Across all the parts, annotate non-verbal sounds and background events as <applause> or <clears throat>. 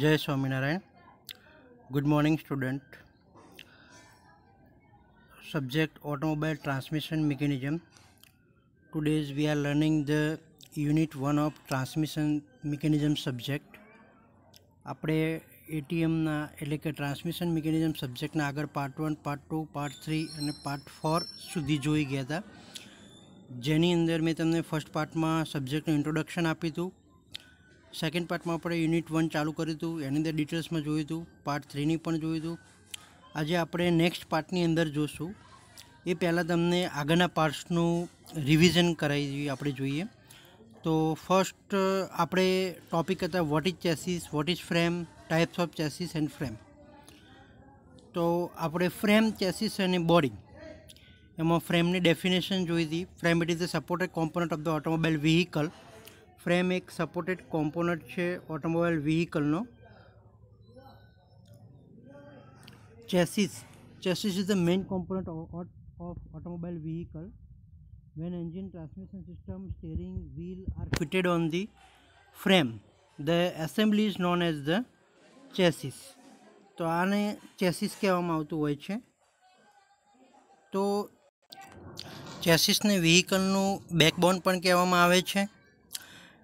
જય Swaminarayan good morning student subject automobile transmission mechanism today's we are learning the unit one of transmission mechanism subject આપણે એટીએમના એટલે કે transmission mechanism સબ્જેક્ટના આગળ part one part two part three અને part four સુધી જોઈ ગયા હતા જેની અંદર મેં તમને ફર્સ્ટ પાર્ટમાં સબ્જેક્ટનું ઇન્ટ્રોડક્શન આપ્યું હતું સેકન્ડ પાર્ટમાં આપણે યુનિટ વન ચાલુ કર્યું હતું એની અંદર ડિટેલ્સમાં જોયું હતું પાર્ટ થ્રીની પણ જોયું હતું આજે આપણે નેક્સ્ટ પાર્ટની અંદર જોશું એ પહેલાં તમને આગળના પાર્ટ્સનું રિવિઝન કરાવી આપણે જોઈએ તો ફર્સ્ટ આપણે ટૉપિક હતા what is chassis what is frame types of chassis and frame તો આપણે ફ્રેમ ચેસીસ અને બોડી એમાં ફ્રેમની ડેફિનેશન જોઈ હતી frame it is the supported component of the automobile vehicle frame એક સપોર્ટેડ કોમ્પોનન્ટ છે ઓટોમોબાઈલ વ્હીકલનો chassis chassis is the main component of automobile vehicle when engine transmission system steering wheel are fitted on the frame the assembly is known as the chassis તો આને chassis કહેવામાં આવતું હોય છે તો ચેસિસને વ્હીકલનું backbone પણ કહેવામાં આવે છે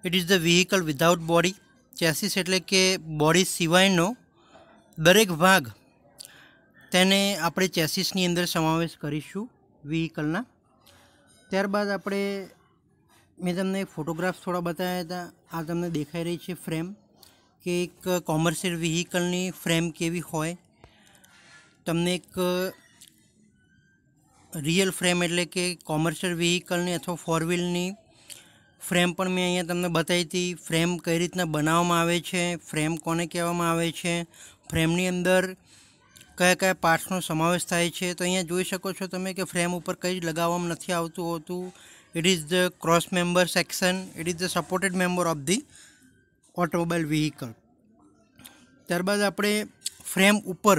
it is the vehicle without body chassis એટલે કે બોડી સિવાયનો દરેક ભાગ તેને આપણે ચેસિસની અંદર સમાવેશ કરીશું વ્હીકલના ત્યારબાદ આપણે મેં તમને ફોટોગ્રાફ્સ થોડા બતાવ્યા હતા આ તમને દેખાઈ રહી છે ફ્રેમ કે એક કોમર્શિયલ વ્હીકલની ફ્રેમ કેવી હોય તમને એક રિયલ ફ્રેમ એટલે કે કોમર્શિયલ વિહિકલની અથવા ફોર વ્હીલની ફ્રેમ પણ મેં અહીંયા તમને બતાવી હતી ફ્રેમ કઈ રીતના બનાવવામાં આવે છે ફ્રેમ કોને કહેવામાં આવે છે ફ્રેમની અંદર કયા કયા પાર્ટ્સનો સમાવેશ થાય છે તો અહીંયા જોઈ શકો છો તમે કે ફ્રેમ ઉપર કંઈ જ લગાવવામાં નથી આવતું હોતું it is the cross member section it is the supported member of the automobile vehicle ત્યારબાદ આપણે ફ્રેમ ઉપર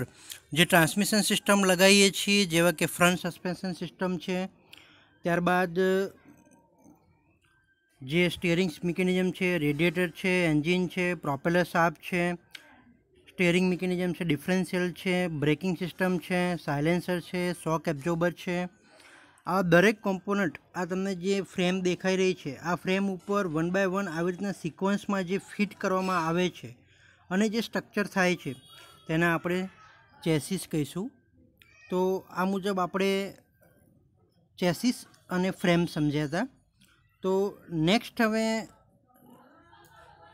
જે ટ્રાન્સમિશન સિસ્ટમ લગાવીએ છીએ જેવા કે ફ્રન્ટ સસ્પેન્શન સિસ્ટમ છે ત્યારબાદ જે સ્ટેરિંગ મિકેનિઝમ છે રેડિએટર છે એન્જિન છે પ્રોપેલર શાફ્ટ છે સ્ટેરિંગ મિકેનિઝમ છે ડિફરન્શિયલ છે બ્રેકિંગ સિસ્ટમ છે સાયલેન્સર છે શોક એબ્ઝોર્બર છે આ દરેક કોમ્પોનન્ટ આ તમને જે ફ્રેમ દેખાઈ રહી છે આ ફ્રેમ ઉપર વન બાય વન આવી રીતના સિક્વન્સમાં જે ફિટ કરવામાં આવે છે અને જે સ્ટ્રક્ચર થાય છે તેના આપણે ચેસીસ કહીશું તો આ મુજબ આપણે ચેસીસ અને ફ્રેમ સમજ્યા હતા તો નેક્સ્ટ હવે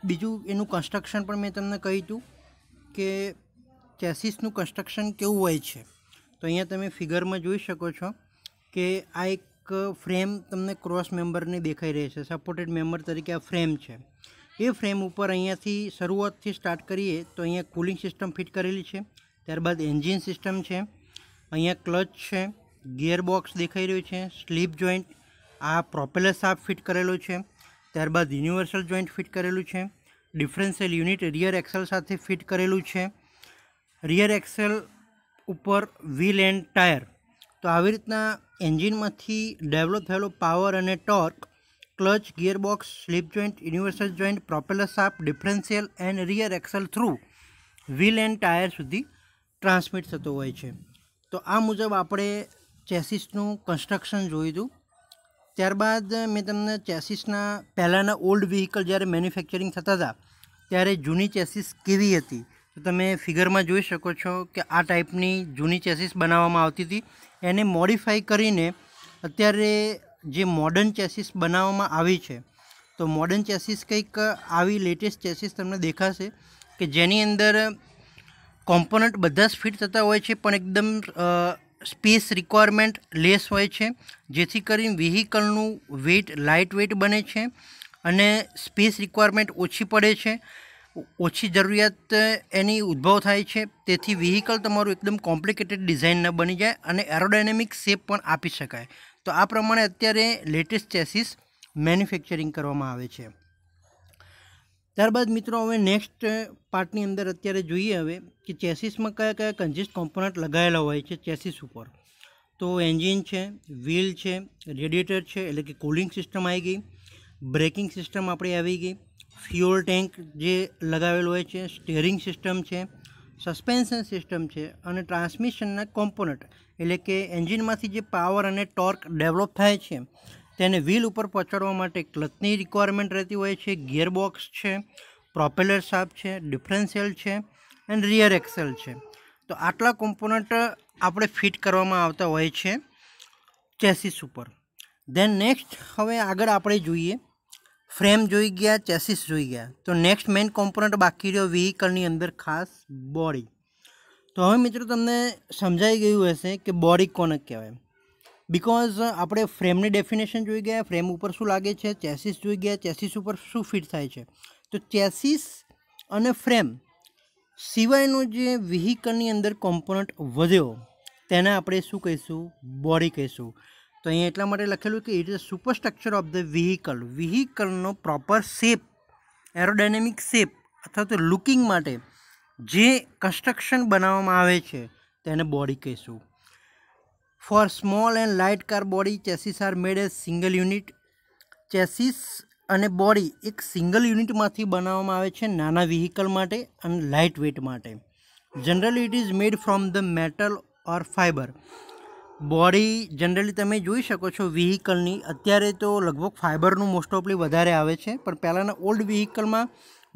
બીજું એનું કન્સ્ટ્રક્શન પણ મેં તમને કહ્યું હતું કે ચેસીસનું કન્સ્ટ્રક્શન કેવું હોય છે તો અહીંયા તમે ફિગરમાં જોઈ શકો છો કે આ એક ફ્રેમ તમને ક્રોસ મેમ્બરની દેખાઈ રહી છે સપોર્ટેડ મેમ્બર તરીકે આ ફ્રેમ છે એ ફ્રેમ ઉપર અહીંયાથી શરૂઆતથી સ્ટાર્ટ કરીએ તો અહીંયા કુલિંગ સિસ્ટમ ફિટ કરેલી છે ત્યારબાદ એન્જિન સિસ્ટમ છે અહીંયા ક્લચ છે ગિયરબોક્સ દેખાઈ રહ્યું છે સ્લીપ જોઈન્ટ આ પ્રોપેલર સાપ ફિટ કરેલો છે ત્યારબાદ યુનિવર્સલ જોઈન્ટ ફિટ કરેલું છે ડિફરન્શિયલ યુનિટ રિયર એક્સેલ સાથે ફિટ કરેલું છે રિયર એક્સેલ ઉપર વ્હીલ એન્ડ ટાયર તો આવી રીતના એન્જિનમાંથી ડેવલપ થયેલો પાવર અને torque clutch gearbox slip joint universal joint propeller shaft differential and rear axle through wheel and tyre સુધી ટ્રાન્સમિટ થતો હોય છે તો આ મુજબ આપણે ચેસિસનું કન્સ્ટ્રક્શન જોયું હતું ત્યારબાદ મેં તમને ચેસિસના પહેલાંના ઓલ્ડ વ્હીકલ જ્યારે મેન્યુફેક્ચરિંગ થતા હતા ત્યારે જૂની ચેસિસ કેવી હતી તો તમે ફિગરમાં જોઈ શકો છો કે આ ટાઈપની જૂની ચેસિસ બનાવવામાં આવતી હતી એને મોડિફાઈ કરીને અત્યારે જે મોડર્ન ચેસિસ બનાવવામાં આવી છે તો મોડર્ન ચેસિસ કંઈક આવી લેટેસ્ટ ચેસિસ તમને દેખાશે કે જેની અંદર કોમ્પોનન્ટ બધા જ ફિટ થતા હોય છે પણ એકદમ સ્પેસ રિક્વાયરમેન્ટ લેસ હોય છે જેથી કરીને વ્હીકલનું વેઇટ લાઇટ વેઇટ બને છે અને સ્પેસ રિક્વાયરમેન્ટ ઓછી પડે છે ઓછી જરૂરિયાત એની ઉદ્ભવ થાય છે તેથી વ્હીકલ તમારું એકદમ કોમ્પ્લિકેટેડ ડિઝાઇન ન બની જાય અને એરોડાયનેમિક શેપ પણ આપી શકાય તો આ પ્રમાણે અત્યારે લેટેસ્ટ ચેસીસ મેન્યુફેક્ચરિંગ કરવામાં આવે છે ત્યારબાદ મિત્રો હવે નેક્સ્ટ પાર્ટની અંદર અત્યારે જોઈએ હવે કે ચેસીસમાં કયા કયા કન્જિસ્ટ કોમ્પોનન્ટ લગાવેલા હોય છે ચેસીસ ઉપર તો એન્જિન છે વ્હીલ છે રેડિએટર છે એટલે કે કુલિંગ સિસ્ટમ આવી ગઈ બ્રેકિંગ સિસ્ટમ આપણી આવી ગઈ ફ્યુઅલ ટેન્ક જે લગાવેલું હોય છે સ્ટેરિંગ સિસ્ટમ છે સસ્પેન્શન સિસ્ટમ છે અને ટ્રાન્સમિશનના કોમ્પોનન્ટ એટલે કે એન્જિનમાંથી જે પાવર અને ટોર્ક ડેવલપ થાય છે તેને વ્હીલ ઉપર પહોંચાડવા માટે ક્લચની રિક્વાયરમેન્ટ રહેતી હોય છે ગિયરબોક્સ છે પ્રોપેલર શાફ્ટ છે ડિફરન્સિયલ છે એન્ડ રિયર એક્સેલ છે તો આટલા કોમ્પોનન્ટ આપણે ફિટ કરવામાં આવતા હોય છે ચેસીસ ઉપર દેન નેક્સ્ટ હવે આગળ આપણે જોઈએ ફ્રેમ જોઈ ગયા ચેસીસ જોઈ ગયા તો નેક્સ્ટ મેઇન કોમ્પોનન્ટ બાકી રહ્યો વ્હીકલની અંદર ખાસ બોડી તો હવે મિત્રો તમને સમજાઈ ગયું હશે કે બોડી કોને કહેવાય બિકોઝ આપણે ફ્રેમની ડેફિનેશન જોઈ ગયા ફ્રેમ ઉપર શું લાગે છે ચેસીસ જોઈ ગયા ચેસીસ ઉપર શું ફિટ થાય છે તો ચેસીસ અને ફ્રેમ સિવાયનો જે વ્હીકલની અંદર કોમ્પોનન્ટ વધ્યો તેને આપણે શું કહીશું બોડી કહીશું તો અહીંયા એટલા માટે લખેલું કે it is super structure of the vehicle વ્હીકલનો પ્રોપર શેપ એરોડાયનેમિક શેપ અથવા તો લુકિંગ માટે જે કન્સ્ટ્રક્શન બનાવવામાં આવે છે તેને બોડી કહીશું For small and light car body, chassis are made as single unit. Chassis અને બોડી એક સિંગલ યુનિટમાંથી બનાવવામાં આવે છે નાના વ્હીકલ માટે અને લાઇટ વેઇટ માટે generally it is made from the metal or fibre body generally તમે જોઈ શકો છો વિહિકલની અત્યારે તો લગભગ ફાઇબરનું મોસ્ટ ઓફલી વધારે આવે છે પણ પહેલાંના ઓલ્ડ વ્હીકલમાં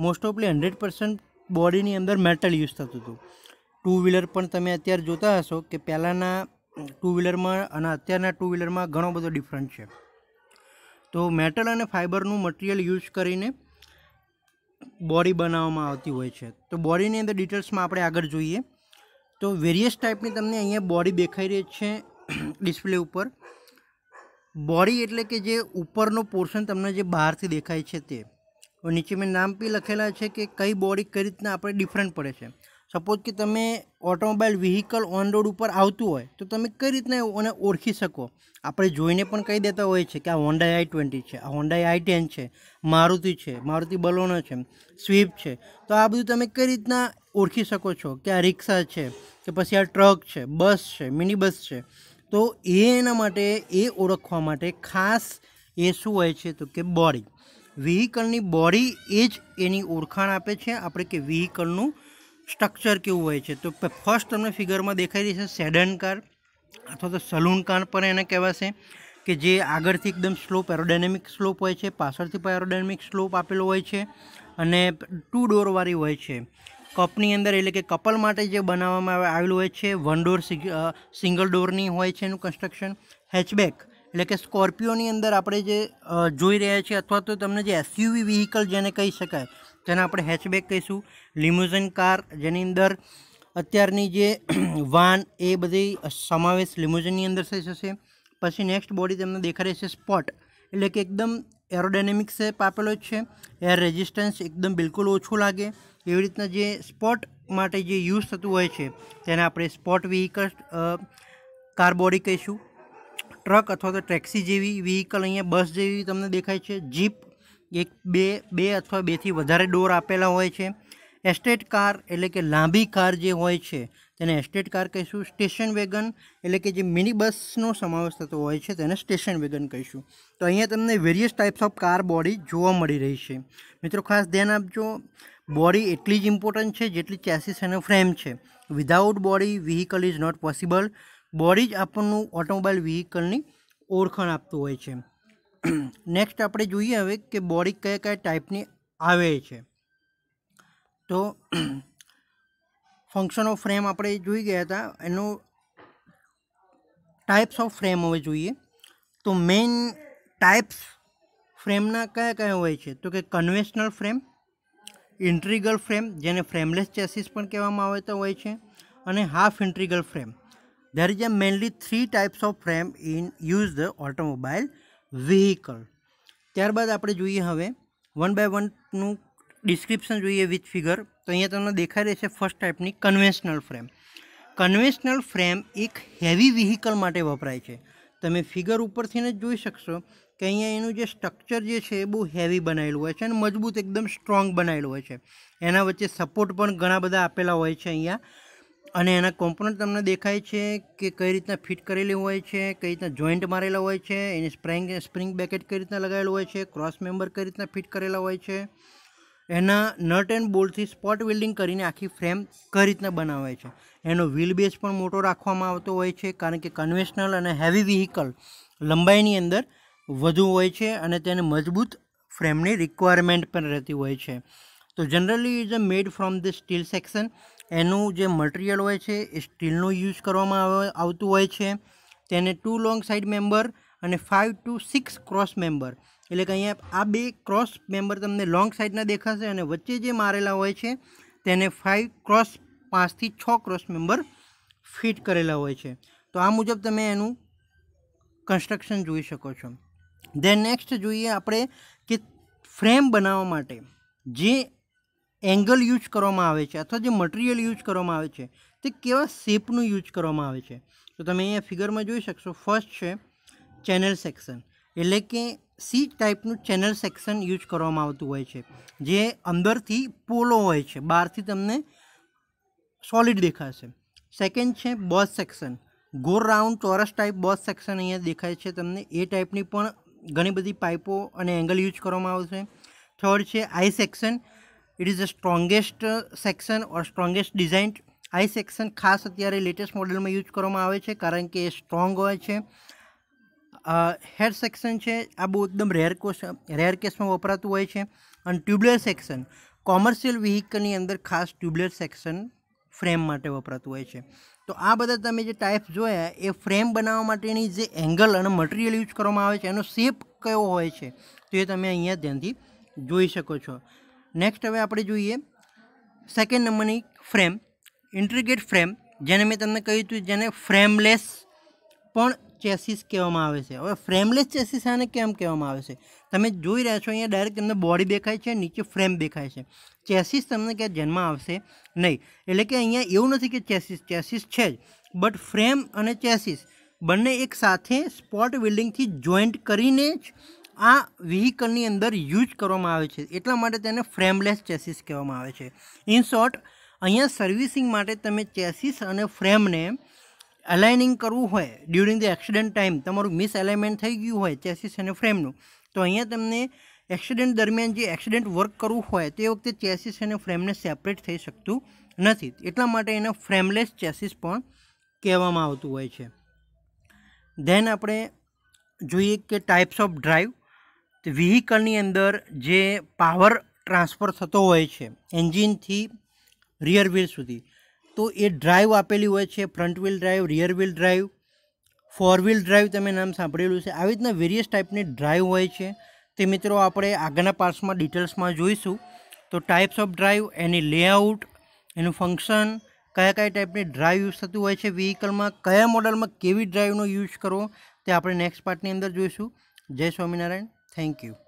મોસ્ટ ઓફલી હંડ્રેડ પર્સન્ટ બોડીની અંદર મેટલ યુઝ થતું હતું ટુ વ્હીલર પણ તમે અત્યારે જોતા હશો કે પહેલાંના ટુ વ્હીલરમાં અને અત્યારના ટુ વ્હીલરમાં ઘણો બધો ડિફરન્ટ છે તો મેટલ અને ફાઇબરનું મટીરિયલ યુઝ કરીને બોડી બનાવવામાં આવતી હોય છે તો બોડીની અંદર ડિટેલ્સમાં આપણે આગળ જોઈએ તો વેરિયસ ટાઈપની તમને અહીંયા બોડી દેખાઈ રહી છે ડિસ્પ્લે ઉપર બોડી એટલે કે જે ઉપરનો પોર્શન તમને જે બહારથી દેખાય છે તે નીચે મેં નામ બી લખેલા છે કે કઈ બોડી કઈ રીતના આપણે ડિફરન્ટ પડે છે સપોઝ કે તમે ઓટોમોબાઈલ વ્હીકલ ઓન રોડ ઉપર આવતું હોય તો તમે કઈ રીતના એને ઓળખી શકો આપણે જોઈને પણ કહી દેતા હોઈએ છીએ કે આ હોન્ડા આઈ ટ્વેન્ટી છે આ હોન્ડા આઈ ટેન છે મારુતિ છે મારુતિ બલોનો છે સ્વિફ્ટ છે તો આ બધું તમે કઈ રીતના ઓળખી શકો છો કે આ રિક્ષા છે કે પછી આ ટ્રક છે બસ છે મિની બસ છે તો એ એના માટે એ ઓળખવા માટે ખાસ એ શું હોય છે તો કે બોડી વ્હીકલની બોડી એ જ એની ઓળખાણ આપે છે આપણે કે વ્હીકલનું સ્ટ્રક્ચર કેવું હોય છે તો ફર્સ્ટ તમને ફિગરમાં દેખાઈ રહી છે સેડન કાર અથવા તો સલૂન કાર પણ એને કહેવાશે કે જે આગળથી એકદમ સ્લોપ એરોડાયનેમિક સ્લોપ હોય છે પાછળથી પણ એરોડાયનેમિક સ્લોપ આપેલો હોય છે અને ટુ ડોરવાળી હોય છે કપની અંદર એટલે કે કપલ માટે જે બનાવવામાં આવેલું હોય છે વન ડોર સિંગલ ડોરની હોય છે એનું કન્સ્ટ્રક્શન હેચબેક એટલે કે સ્કોર્પિયોની અંદર આપણે જે જોઈ રહ્યા છીએ અથવા તો તમને જે એસયુવી વ્હીકલ જેને કહી શકાય જેને આપણે હેચબેક કહીશું લિમ્યુઝન કાર જેની અંદર અત્યારની જે <clears throat> વાન એ બધી સમાવેશ લિમ્યુઝનની અંદર થઈ જશે પછી નેક્સ્ટ બોડી તમને દેખાડે છે સ્પોટ એટલે કે એકદમ એરોડાયનેમિક શેપ આપેલો જ છે એર રેઝિસ્ટન્સ એકદમ બિલકુલ ઓછું લાગે એવી રીતના જે સ્પોટ માટે જે યુઝ થતું હોય છે તેને આપણે સ્પોટ વ્હીકલ કાર બોડી કહીશું ટ્રક અથવા તો ટેક્સી જેવી વ્હીકલ અહીંયા બસ જેવી તમને દેખાય છે જીપ એક બે બે અથવા બેથી વધારે ડોર આપેલા હોય છે એસ્ટેટ કાર એટલે કે લાંબી કાર જે હોય છે તેને એસ્ટેટ કાર કહીશું સ્ટેશન વેગન એટલે કે જે મિની બસનો સમાવેશ થતો હોય છે તેને સ્ટેશન વેગન કહીશું તો અહીંયા તમને various types of car body જોવા મળી રહી છે મિત્રો ખાસ ધ્યાન આપજો બોડી એટલી જ ઇમ્પોર્ટન્ટ છે જેટલી ચેસીસ અને ફ્રેમ છે without body vehicle is not possible body જ આપણનું ઓટોમોબાઈલ વ્હીકલની ઓળખાણ આપતું હોય છે નેક્સ્ટ <clears throat> આપણે જોઈએ હવે કે બોડી કયા કયા ટાઈપની આવે છે તો ફંક્શન ઓફ ફ્રેમ આપણે જોઈ ગયા હતા એનો ટાઈપ્સ ઓફ ફ્રેમ હવે જોઈએ તો મેઇન ટાઈપ્સ ફ્રેમના કયા કયા હોય છે તો કે કન્વેશનલ ફ્રેમ ઇન્ટ્રીગલ ફ્રેમ જેને ફ્રેમલેસ ચેસીસ પણ કહેવામાં આવતા હોય છે અને half integral frame there is a mainly three types of frame in use the automobile vehicle ત્યારબાદ આપણે જોઈએ હવે વન બાય વનનું ડિસ્ક્રિપ્શન જોઈએ વિથ ફિગર તો અહીંયા તમને દેખાઈ રહી છે ફર્સ્ટ ટાઈપની કન્વેન્શનલ ફ્રેમ કન્વેન્શનલ ફ્રેમ એક હેવી વ્હીકલ માટે વપરાય છે તમે ફિગર ઉપરથી જ જોઈ શકશો કે અહીંયા એનું જે સ્ટ્રક્ચર જે છે એ બહુ હેવી બનાવેલું હોય છે અને મજબૂત એકદમ સ્ટ્રોંગ બનાવેલું હોય છે એના વચ્ચે સપોર્ટ પણ ઘણા બધા આપેલા હોય છે અહીંયા અને એના કોમ્પોનન્ટ તમને દેખાય છે કે કઈ રીતના ફિટ કરેલી હોય છે કઈ રીતના જોઈન્ટ મારેલા હોય છે એની સ્પ્રેંગ સ્પ્રિંગ બેકેટ કઈ રીતના લગાવેલું હોય છે ક્રોસ મેમ્બર કઈ રીતના ફિટ કરેલા હોય છે એના નટ એન્ડ બોલ્ટથી સ્પોટ વેલ્ડિંગ કરીને આખી ફ્રેમ કઈ રીતના બનાવે છે એનો વ્હીલ બેઝ પણ મોટો રાખવામાં આવતો હોય છે કારણ કે કન્વેશનલ અને હેવી વ્હીકલ લંબાઈની અંદર વધુ હોય છે અને તેને મજબૂત ફ્રેમની રિક્વાયરમેન્ટ પણ રહેતી હોય છે તો generally is a made from the steel section એનું જે મટીરિયલ હોય છે એ સ્ટીલનું યુઝ કરવામાં આવતું હોય છે તેને ટુ લોંગ સાઇડ મેમ્બર અને five to six cross member એટલે કે અહીંયા આ બે ક્રોસ મેમ્બર તમને લોંગ સાઇડના દેખાશે અને વચ્ચે જે મારેલા હોય છે તેને ફાઇવ ક્રોસ પાંચથી છ ક્રોસ મેમ્બર ફિટ કરેલા હોય છે તો આ મુજબ તમે એનું કન્સ્ટ્રક્શન જોઈ શકો છો ધેન નેક્સ્ટ જોઈએ આપણે કે ફ્રેમ બનાવવા માટે જે એંગલ યુઝ કરવામાં આવે છે અથવા જે મટિરિયલ યુઝ કરવામાં આવે છે તે કેવા શેપનું યુઝ કરવામાં આવે છે તો તમે અહીંયા ફિગરમાં જોઈ શકશો ફર્સ્ટ છે ચેનલ સેક્શન એટલે કે સી ટાઈપનું ચેનલ સેક્શન યુઝ કરવામાં આવતું હોય છે જે અંદરથી પોલો હોય છે બહારથી તમને સોલિડ દેખાશે સેકન્ડ છે બસ સેક્શન ગોર રાઉન્ડ ચોરસ ટાઈપ બસ સેક્શન અહીંયા દેખાય છે તમને એ ટાઈપની પણ ઘણી બધી પાઇપો અને એંગલ યુઝ કરવામાં આવશે થર્ડ છે I section it is a strongest section or strongest design આ સેક્શન ખાસ અત્યારે લેટેસ્ટ મોડેલમાં યુઝ કરવામાં આવે છે કારણ કે એ સ્ટ્રોંગ હોય છે હેર સેક્શન છે આ બહુ એકદમ રેર કોસ રેર કેસમાં વપરાતું હોય છે અને ટ્યુબલેર સેક્શન કોમર્શિયલ વ્હીકલની અંદર ખાસ ટ્યુબલેર સેક્શન ફ્રેમ માટે વપરાતું હોય છે તો આ બધા તમે જે ટાઈપ જોયા એ ફ્રેમ બનાવવા માટેની જે એંગલ અને મટીરિયલ યુઝ કરવામાં આવે છે એનો શેપ કયો હોય છે તો એ તમે અહીંયા ધ્યાનથી જોઈ શકો છો નેક્સ્ટ હવે આપણે જોઈએ સેકન્ડ નંબરની ફ્રેમ ઇન્ટ્રીગેટ ફ્રેમ જેને મેં તમને કહ્યું હતું જેને ફ્રેમલેસ પણ ચેસીસ કહેવામાં આવે છે હવે ફ્રેમલેસ ચેસીસ આને કેમ કહેવામાં આવે છે તમે જોઈ રહ્યા છો અહીંયા ડાયરેક્ટ તમને બોડી દેખાય છે નીચે ફ્રેમ દેખાય છે ચેસીસ તમને ક્યાં જન્મ આવશે નહીં એટલે કે અહીંયા એવું નથી કે ચેસીસ ચેસીસ છે જ બટ ફ્રેમ અને ચેસીસ બંને એક સાથે સ્પોટ બિલ્ડિંગથી જોઈન્ટ કરીને જ આ વ્હીકલની અંદર યુઝ કરવામાં આવે છે એટલા માટે તેને ફ્રેમલેસ ચેસીસ કહેવામાં આવે છે ઇન શોર્ટ અહીંયા સર્વિસિંગ માટે તમે ચેસીસ અને ફ્રેમને અલાઇનિંગ કરવું હોય ડ્યુરિંગ ધ એક્સિડન્ટ ટાઈમ તમારું મિસ એલાઇનમેન્ટ થઈ ગયું હોય ચેસીસ અને ફ્રેમનું તો અહીંયા તમને એક્સિડન્ટ દરમિયાન જે એક્સિડન્ટ વર્ક કરવું હોય તે વખતે ચેસીસ અને ફ્રેમને સેપરેટ થઈ શકતું નથી એટલા માટે એને ફ્રેમલેસ ચેસીસ પણ કહેવામાં આવતું હોય છે ધેન આપણે જોઈએ કે ટાઈપ્સ ઓફ ડ્રાઈવ વ્હીકલની અંદર જે પાવર ટ્રાન્સફર થતો હોય છે એન્જિનથી રિયર વ્હીલ સુધી તો એ ડ્રાઈવ આપેલી હોય છે front wheel drive rear wheel drive four wheel drive તમે નામ સાંભળેલું છે આવી રીતના વેરિયસ ટાઈપની ડ્રાઈવ હોય છે તે મિત્રો આપણે આગળના પાર્ટ્સમાં ડિટેલ્સમાં જોઈશું તો ટાઈપ્સ ઓફ ડ્રાઈવ એની લેઆઉટ એનું ફંક્શન કયા કયા ટાઈપની ડ્રાઈવ યુઝ થતું હોય છે વ્હીકલમાં કયા મોડલમાં કેવી ડ્રાઈવનો યુઝ કરવો તે આપણે નેક્સ્ટ પાર્ટની અંદર જોઈશું જય સ્વામિનારાયણ Thank you.